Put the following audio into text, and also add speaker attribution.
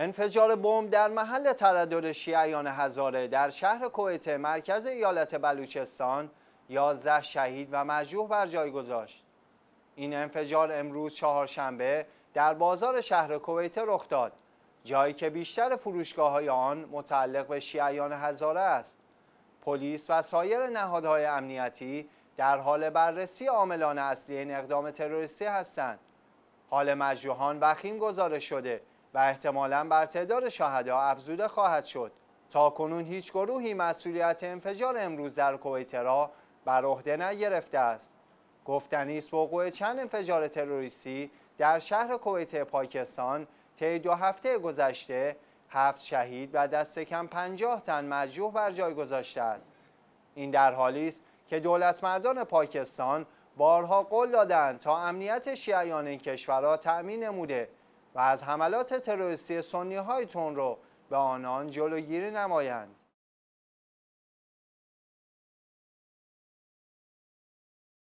Speaker 1: انفجار بمب در محل تردد شیعیان هزاره در شهر کویت مرکز ایالت بلوچستان 11 شهید و مجروح بر جای گذاشت. این انفجار امروز چهارشنبه در بازار شهر کویت رخ داد جایی که بیشتر فروشگاه های آن متعلق به شیعیان هزاره است پلیس و سایر نهادهای امنیتی در حال بررسی عاملان اصلی این اقدام تروریستی هستند حال مجروحان وخیم گزارش شده و احتمالا بر تعداد شهدا افزوده خواهد شد تا کنون هیچ گروهی مسئولیت انفجار امروز در کویت را بر عهده نگرفته است گفتنی است وقوع چند انفجار تروریستی در شهر کویت پاکستان طی دو هفته گذشته هفت شهید و دست کم پنجاه تن مجروح بر جای گذاشته است این در حالی است که دولت مردان پاکستان بارها قول دادند تا امنیت شیعیان این کشور را تأمین نموده و از حملات تروریستی سنی تون رو به آنان جلوگیری نمایند